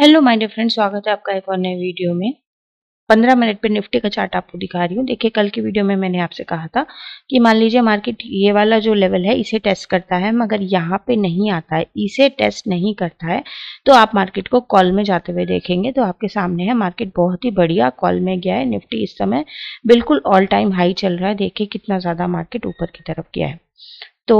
hello my dear friends स्वागत है आपका एक और नए वीडियो में 15 मिनट पे निफ्टी का चार्ट आपको दिखा रही हूँ देखिए कल की वीडियो में मैंने आपसे कहा था कि मान लीजिए मार्केट ये वाला जो लेवल है इसे टेस्ट करता है मगर यहाँ पे नहीं आता है इसे टेस्ट नहीं करता है तो आप मार्केट को कॉल में जाते हुए देखेंगे तो आपके सामने है मार्केट बहुत ही बढ़िया कॉल में गया है निफ्टी इस समय बिल्कुल ऑल टाइम हाई चल रहा है देखिए कितना ज़्यादा मार्केट ऊपर की तरफ गया है तो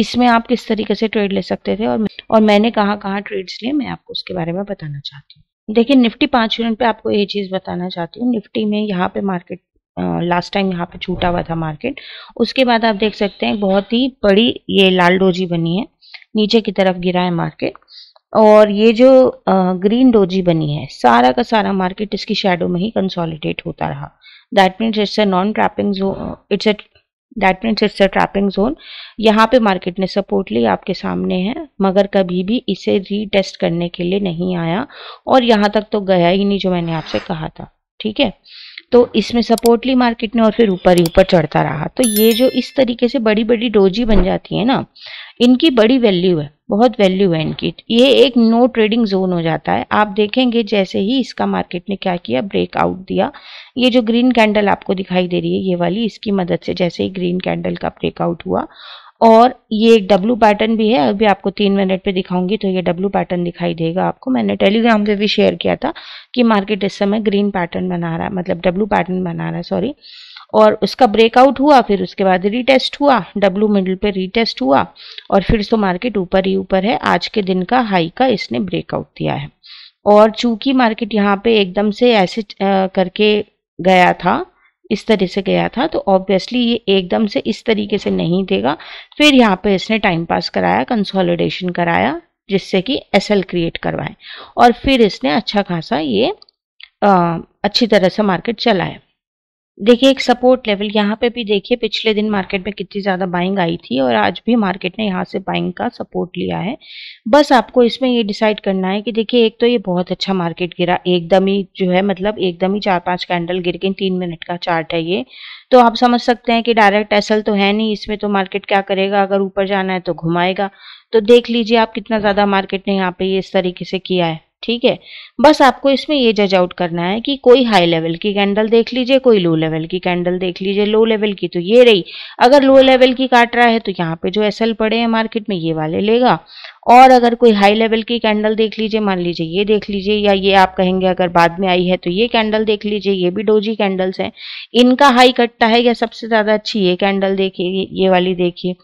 इसमें आप किस तरीके से ट्रेड ले सकते थे और और मैंने कहाँ कहाँ ट्रेड्स लिए मैं आपको उसके बारे में बताना चाहती हूँ देखिए निफ्टी पाँच मिनट पे आपको ये चीज़ बताना चाहती हूँ निफ्टी में यहाँ पे मार्केट लास्ट टाइम यहाँ पे छूटा हुआ था मार्केट उसके बाद आप देख सकते हैं बहुत ही बड़ी ये लाल डोजी बनी है नीचे की तरफ गिरा है मार्केट और ये जो ग्रीन डोजी बनी है सारा का सारा मार्केट इसकी शेडो में ही कंसोलिडेट होता रहा that means it's a non trapping it's a that means it's a trapping zone यहाँ पे मार्केट ने सपोर्ट ली आपके सामने है मगर कभी भी इसे रीटेस्ट करने के लिए नहीं आया और यहाँ तक तो गया ही नहीं जो मैंने आपसे कहा था ठीक है तो इसमें सपोर्ट ली मार्केट ने और फिर ऊपर ही ऊपर चढ़ता रहा तो ये जो इस तरीके से बड़ी बड़ी डोजी बन जाती है ना इनकी बड़ी वैल्यू है बहुत वैल्यू है इनकी ये एक नो ट्रेडिंग जोन हो जाता है आप देखेंगे जैसे ही इसका मार्केट ने क्या किया ब्रेकआउट दिया ये जो ग्रीन कैंडल आपको दिखाई दे रही है ये वाली इसकी मदद से जैसे ही ग्रीन कैंडल का ब्रेकआउट हुआ और ये एक डब्लू पैटर्न भी है अभी आपको तीन मिनट पे दिखाऊंगी तो ये डब्लू पैटर्न दिखाई देगा आपको मैंने टेलीग्राम पे भी शेयर किया था कि मार्केट इस समय ग्रीन पैटर्न बना रहा है मतलब डब्लू पैटर्न बना रहा है सॉरी और उसका ब्रेकआउट हुआ फिर उसके बाद रीटेस्ट हुआ डब्लू मिडल पे रीटेस्ट हुआ और फिर तो मार्केट ऊपर ही ऊपर है आज के दिन का हाई का इसने ब्रेकआउट दिया है और चूंकि मार्केट यहाँ पे एकदम से ऐसे करके गया था इस तरह से गया था तो ऑब्वियसली ये एकदम से इस तरीके से नहीं देगा फिर यहाँ पे इसने टाइम पास कराया कंसोलिडेशन कराया जिससे कि एस क्रिएट करवाए और फिर इसने अच्छा खासा ये आ, अच्छी तरह से मार्केट चलाया देखिए एक सपोर्ट लेवल यहाँ पे भी देखिए पिछले दिन मार्केट में कितनी ज़्यादा बाइंग आई थी और आज भी मार्केट ने यहाँ से बाइंग का सपोर्ट लिया है बस आपको इसमें ये डिसाइड करना है कि देखिए एक तो ये बहुत अच्छा मार्केट गिरा एकदम ही जो है मतलब एकदम ही चार पांच कैंडल गिर के तीन मिनट का चार्ट है ये तो आप समझ सकते हैं कि डायरेक्ट असल तो है नहीं इसमें तो मार्केट क्या करेगा अगर ऊपर जाना है तो घुमाएगा तो देख लीजिए आप कितना ज़्यादा मार्केट ने यहाँ पे ये इस तरीके से किया है ठीक है बस आपको इसमें ये जज आउट करना है कि कोई हाई लेवल की कैंडल देख लीजिए कोई लो लेवल की कैंडल देख लीजिए लो लेवल की तो ये रही अगर लो लेवल की काट रहा है तो यहाँ पे जो एस पड़े हैं मार्केट में ये वाले लेगा और अगर कोई हाई लेवल की कैंडल देख लीजिए मान लीजिए ये देख लीजिए या ये आप कहेंगे अगर बाद में आई है तो ये कैंडल देख लीजिए ये भी डोजी कैंडल्स हैं इनका हाई कटता है या सबसे ज़्यादा अच्छी ये कैंडल देखिए ये वाली देखिए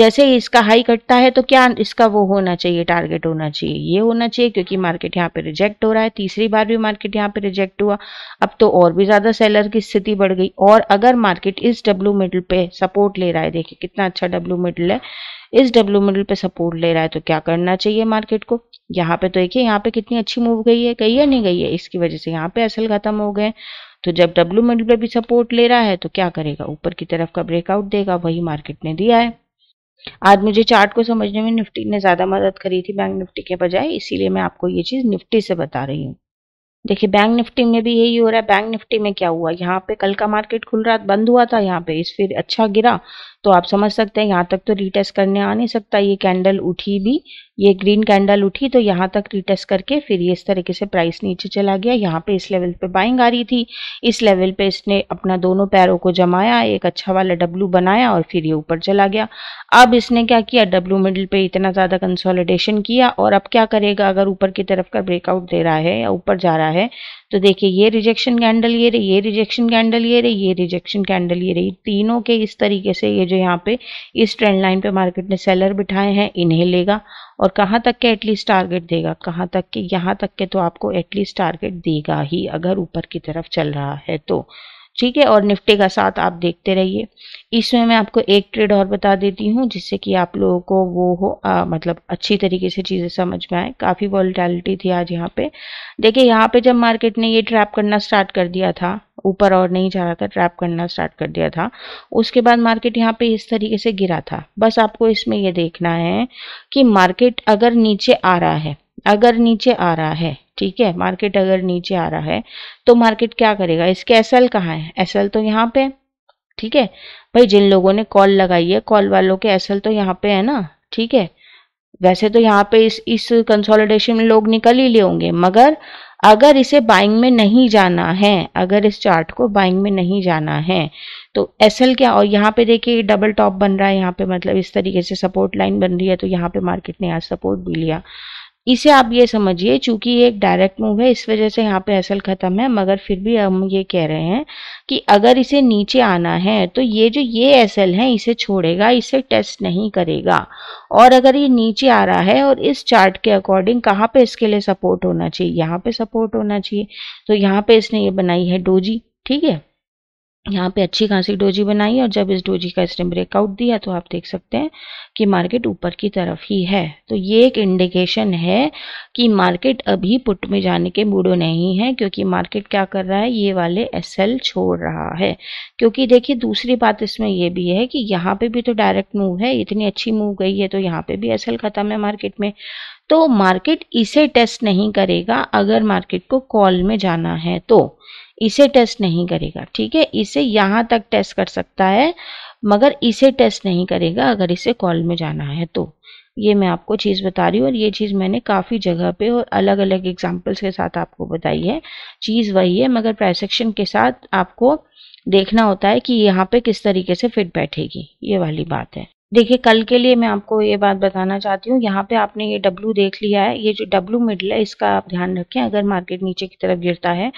जैसे इसका हाई कटता है तो क्या इसका वो होना चाहिए टारगेट होना चाहिए ये होना चाहिए क्योंकि मार्केट यहाँ पे रिजेक्ट हो रहा है तीसरी बार भी मार्केट यहाँ पे रिजेक्ट हुआ अब तो और भी ज़्यादा सेलर की स्थिति बढ़ गई और अगर मार्केट इस डब्ल्यू मिडल पे सपोर्ट ले रहा है देखिए कितना अच्छा डब्ल्यू मिडल है इस डब्ल्यू मिडल पे सपोर्ट ले रहा है तो क्या करना चाहिए मार्केट को यहाँ पे तो देखिए यहाँ पे कितनी अच्छी मूव गई है गई या नहीं गई है इसकी वजह से यहाँ पे असल खत्म हो गए तो जब डब्ल्यू मिडल पे भी सपोर्ट ले रहा है तो क्या करेगा ऊपर की तरफ का ब्रेकआउट देगा वही मार्केट ने दिया है आज मुझे चार्ट को समझने में निफ्टी ने ज़्यादा मदद करी थी बैंक निफ्टी के बजाय इसीलिए मैं आपको ये चीज़ निफ्टी से बता रही हूँ देखिए बैंक निफ्टी में भी यही हो रहा है बैंक निफ्टी में क्या हुआ यहाँ पे कल का मार्केट खुल रहा बंद हुआ था यहाँ पे इस फिर अच्छा गिरा तो आप समझ सकते हैं यहाँ तक तो रीटेस्ट करने आ नहीं सकता ये कैंडल उठी भी ये ग्रीन कैंडल उठी तो यहाँ तक रीटेस्ट करके फिर ये इस तरीके से प्राइस नीचे चला गया यहाँ पे इस लेवल पे बाइंग आ रही थी इस लेवल पे इसने अपना दोनों पैरों को जमाया एक अच्छा वाला डब्लू बनाया और फिर ये ऊपर चला गया अब इसने क्या किया डब्लू मिडल पे इतना ज़्यादा कंसोलिडेशन किया और अब क्या करेगा अगर ऊपर की तरफ का ब्रेकआउट दे रहा है या ऊपर जा रहा है तो देखिए ये रिजेक्शन कैंडल ये रही ये रिजेक्शन कैंडल ये रही ये रिजेक्शन कैंडल ये रही तीनों के इस तरीके से ये जो यहाँ पे इस ट्रेंड लाइन पे मार्केट ने सेलर बिठाए हैं इन्हें लेगा और कहाँ तक के एटलीस्ट टारगेट देगा कहाँ तक के यहाँ तक के तो आपको एटलीस्ट टारगेट देगा ही अगर ऊपर की तरफ चल रहा है तो ठीक है और निफ्टी का साथ आप देखते रहिए इसमें मैं आपको एक ट्रेड और बता देती हूँ जिससे कि आप लोगों को वो हो आ, मतलब अच्छी तरीके से चीज़ें समझ में आए काफ़ी वॉलिटैलिटी थी आज यहाँ पे देखिए यहाँ पे जब मार्केट ने ये ट्रैप करना स्टार्ट कर दिया था ऊपर और नहीं जा रहा था ट्रैप करना स्टार्ट कर दिया था उसके बाद मार्केट यहाँ पे इस तरीके से गिरा था बस आपको इसमें यह देखना है कि मार्केट अगर नीचे आ रहा है अगर नीचे आ रहा है ठीक है मार्केट अगर नीचे आ रहा है तो मार्केट क्या करेगा इसके एस एल कहाँ है एस एल तो यहाँ पे ठीक है भाई जिन लोगों ने कॉल लगाई है कॉल वालों के एस एल तो यहाँ पे है ना ठीक है वैसे तो यहाँ पे इस इस कंसोलिडेशन में लोग निकल ही ले होंगे मगर अगर इसे बाइंग में नहीं जाना है अगर इस चार्ट को बाइंग में नहीं जाना है तो एस एल क्या और यहाँ पे देखिए डबल टॉप बन रहा है यहाँ पे मतलब इस तरीके से सपोर्ट लाइन बन रही है तो यहाँ पे मार्केट ने आज सपोर्ट भी लिया इसे आप ये समझिए चूंकि ये एक डायरेक्ट मूव है इस वजह से यहाँ पे असल ख़त्म है मगर फिर भी हम ये कह रहे हैं कि अगर इसे नीचे आना है तो ये जो ये असल है इसे छोड़ेगा इसे टेस्ट नहीं करेगा और अगर ये नीचे आ रहा है और इस चार्ट के अकॉर्डिंग कहाँ पे इसके लिए सपोर्ट होना चाहिए यहाँ पे सपोर्ट होना चाहिए तो यहाँ पे इसने ये बनाई है डोजी ठीक है यहाँ पे अच्छी खासी डोजी बनाई और जब इस डोजी का इसने ब्रेकआउट दिया तो आप देख सकते हैं कि मार्केट ऊपर की तरफ ही है तो ये एक इंडिकेशन है कि मार्केट अभी पुट में जाने के मूडो नहीं है क्योंकि मार्केट क्या कर रहा है ये वाले एसएल छोड़ रहा है क्योंकि देखिए दूसरी बात इसमें ये भी है कि यहाँ पे भी तो डायरेक्ट मूव है इतनी अच्छी मूव गई है तो यहाँ पे भी एस खत्म है मार्केट में तो मार्केट इसे टेस्ट नहीं करेगा अगर मार्केट को कॉल में जाना है तो इसे टेस्ट नहीं करेगा ठीक है इसे यहाँ तक टेस्ट कर सकता है मगर इसे टेस्ट नहीं करेगा अगर इसे कॉल में जाना है तो ये मैं आपको चीज़ बता रही हूँ और ये चीज़ मैंने काफ़ी जगह पे और अलग अलग एग्जाम्पल्स के साथ आपको बताई है चीज़ वही है मगर प्राइसेक्शन के साथ आपको देखना होता है कि यहाँ पे किस तरीके से फिट बैठेगी ये वाली बात है देखिए कल के लिए मैं आपको ये बात बताना चाहती हूँ यहाँ पे आपने ये डब्लू देख लिया है ये जो डब्लू मिडिल है इसका आप ध्यान रखें अगर मार्केट नीचे की तरफ गिरता है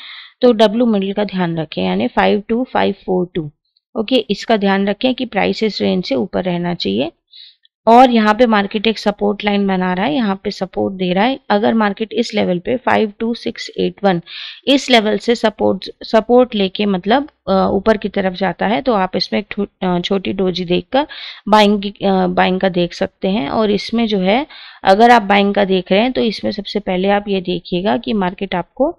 तो डब्लू मिडिल का ध्यान रखें यानी five two five four two okay इसका ध्यान रखें कि प्राइस इस रेंज से ऊपर रहना चाहिए और यहाँ पे मार्केट एक सपोर्ट लाइन बना रहा है यहाँ पे सपोर्ट दे रहा है अगर मार्केट इस लेवल पे 52681 इस लेवल से सपोर्ट सपोर्ट लेके मतलब ऊपर की तरफ जाता है तो आप इसमें एक छोटी डोजी देखकर बाइंग की बाइंग का देख सकते हैं और इसमें जो है अगर आप बाइंग का देख रहे हैं तो इसमें सबसे पहले आप ये देखिएगा कि मार्केट आपको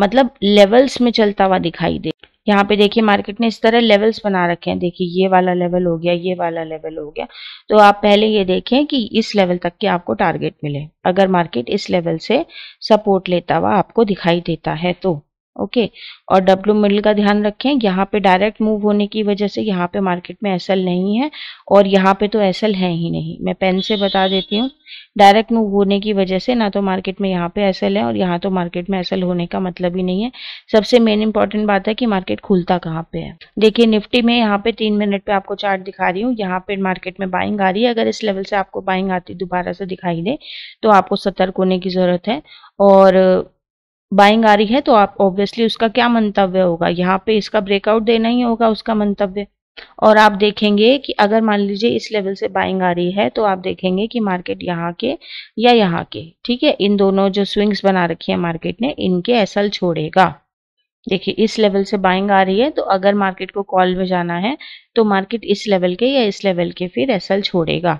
मतलब लेवल्स में चलता हुआ दिखाई दे यहाँ पे देखिए मार्केट ने इस तरह लेवल्स बना रखे हैं देखिए ये वाला लेवल हो गया ये वाला लेवल हो गया तो आप पहले ये देखें कि इस लेवल तक के आपको टारगेट मिले अगर मार्केट इस लेवल से सपोर्ट लेता हुआ आपको दिखाई देता है तो ओके और डब्ल्यू मिडल का ध्यान रखें यहाँ पे डायरेक्ट मूव होने की वजह से यहाँ पे मार्केट में एसएल नहीं है और यहाँ पे तो एसएल है ही नहीं मैं पेन से बता देती हूँ डायरेक्ट मूव होने की वजह से ना तो मार्केट में यहाँ पे एसएल है और यहाँ तो मार्केट में एसएल होने का मतलब ही नहीं है सबसे मेन इंपॉर्टेंट बात है कि मार्केट खुलता कहाँ पे है देखिए निफ्टी में यहाँ पे तीन मिनट पे आपको चार्ट दिखा रही हूँ यहाँ पे मार्केट में बाइंग आ रही है अगर इस लेवल से आपको बाइंग आती दोबारा से दिखाई दे तो आपको सतर्क होने की जरूरत है और बाइंग आ रही है तो आप ऑब्वियसली उसका क्या मंतव्य होगा यहाँ पे इसका ब्रेकआउट देना ही होगा उसका मंतव्य और आप देखेंगे कि अगर मान लीजिए इस लेवल से बाइंग आ रही है तो आप देखेंगे कि मार्केट यहाँ के या यहाँ के ठीक है इन दोनों जो स्विंग्स बना रखी है मार्केट ने इनके एसल छोड़ेगा देखिए इस लेवल से बाइंग आ रही है तो अगर मार्केट को कॉल में जाना है तो मार्केट इस लेवल के या इस लेवल के फिर एसल छोड़ेगा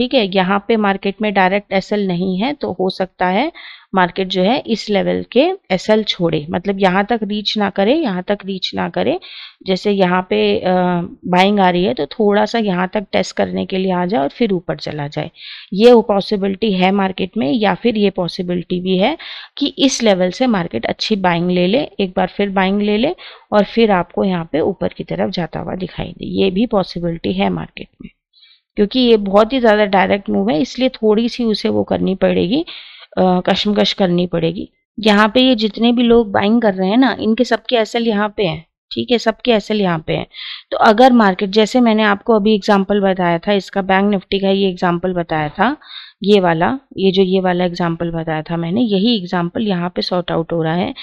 ठीक है यहाँ पे मार्केट में डायरेक्ट एसएल नहीं है तो हो सकता है मार्केट जो है इस लेवल के एसएल छोड़े मतलब यहाँ तक रीच ना करे यहाँ तक रीच ना करे जैसे यहाँ पे बाइंग आ रही है तो थोड़ा सा यहाँ तक टेस्ट करने के लिए आ जाए और फिर ऊपर चला जाए ये पॉसिबिलिटी है मार्केट में या फिर ये पॉसिबिलिटी भी है कि इस लेवल से मार्केट अच्छी बाइंग ले ले एक बार फिर बाइंग ले ले और फिर आपको यहाँ पे ऊपर की तरफ जाता हुआ दिखाई दे ये भी पॉसिबिलिटी है मार्केट में क्योंकि ये बहुत ही ज़्यादा डायरेक्ट मूव है इसलिए थोड़ी सी उसे वो करनी पड़ेगी कश्मकश करनी पड़ेगी यहाँ पे ये जितने भी लोग बाइंग कर रहे हैं ना इनके सबके असल यहाँ पे हैं ठीक है सबके असल यहाँ पे हैं तो अगर मार्केट जैसे मैंने आपको अभी एग्जाम्पल बताया था इसका बैंक निफ्टी का ये एग्जाम्पल बताया था ये वाला ये जो ये वाला एग्जाम्पल बताया था मैंने यही एग्जाम्पल यहाँ पे सॉर्ट आउट हो रहा है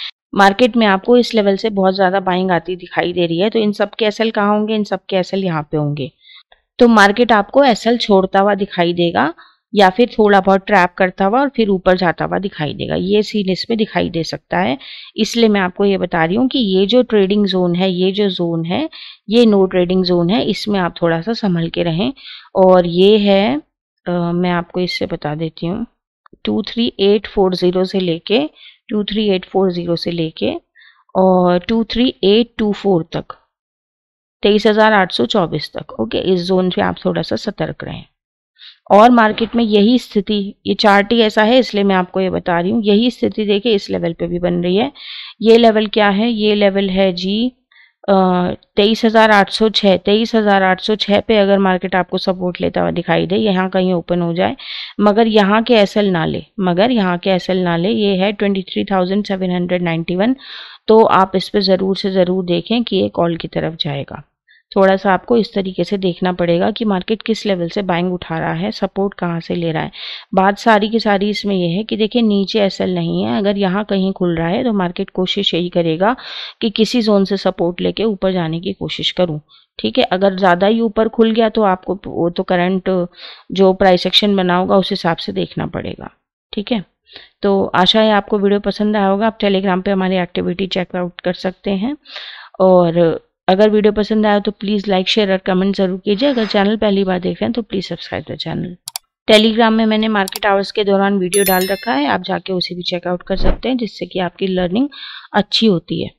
मार्केट में आपको इस लेवल से बहुत ज़्यादा बाइंग आती दिखाई दे रही है तो इन सब के असल कहाँ होंगे इन सब के असल यहाँ पे होंगे तो मार्केट आपको एसएल छोड़ता हुआ दिखाई देगा या फिर थोड़ा बहुत ट्रैप करता हुआ और फिर ऊपर जाता हुआ दिखाई देगा ये सीन इसमें दिखाई दे सकता है इसलिए मैं आपको ये बता रही हूँ कि ये जो ट्रेडिंग जोन है ये जो जोन है ये नो ट्रेडिंग जोन है इसमें आप थोड़ा सा संभल के रहें और ये है आ, मैं आपको इससे बता देती हूँ two three eight four zero से लेके two three eight four zero से लेके और two three eight two four तक तेईस हज़ार आठ सौ चौबीस तक ओके इस जोन से आप थोड़ा सा सतर्क रहें और मार्केट में यही स्थिति ये चार्ट ही ऐसा है इसलिए मैं आपको ये बता रही हूँ यही स्थिति देखिए इस लेवल पे भी बन रही है ये लेवल क्या है ये लेवल है जी तेईस हज़ार आठ सौ छः तेईस हज़ार आठ सौ छः पर अगर मार्केट आपको सपोर्ट लेता हुआ दिखाई दे यहाँ कहीं ओपन हो जाए मगर यहाँ के एस ना ले मगर यहाँ के एस ना ले ये है twenty three thousand seven hundred ninety one तो आप इस पर ज़रूर से ज़रूर देखें कि ये कॉल की तरफ जाएगा थोड़ा सा आपको इस तरीके से देखना पड़ेगा कि मार्केट किस लेवल से बाइंग उठा रहा है सपोर्ट कहाँ से ले रहा है बात सारी की सारी इसमें यह है कि देखिए नीचे एसएल नहीं है अगर यहाँ कहीं खुल रहा है तो मार्केट कोशिश यही करेगा कि किसी जोन से सपोर्ट लेके ऊपर जाने की कोशिश करूँ ठीक है अगर ज़्यादा ही ऊपर खुल गया तो आपको वो तो करंट जो प्राइस एक्शन बना होगा उस हिसाब से देखना पड़ेगा ठीक है तो आशा है आपको वीडियो पसंद आया होगा आप टेलीग्राम पे हमारी एक्टिविटी चेकआउट कर सकते हैं और अगर वीडियो पसंद आया तो प्लीज़ लाइक शेयर और कमेंट जरूर कीजिए अगर चैनल पहली बार देख रहे हैं तो please subscribe the channel Telegram में मैंने मार्केट आवर्स के दौरान वीडियो डाल रखा है आप जाके उसे भी चेकआउट कर सकते हैं जिससे कि आपकी लर्निंग अच्छी होती है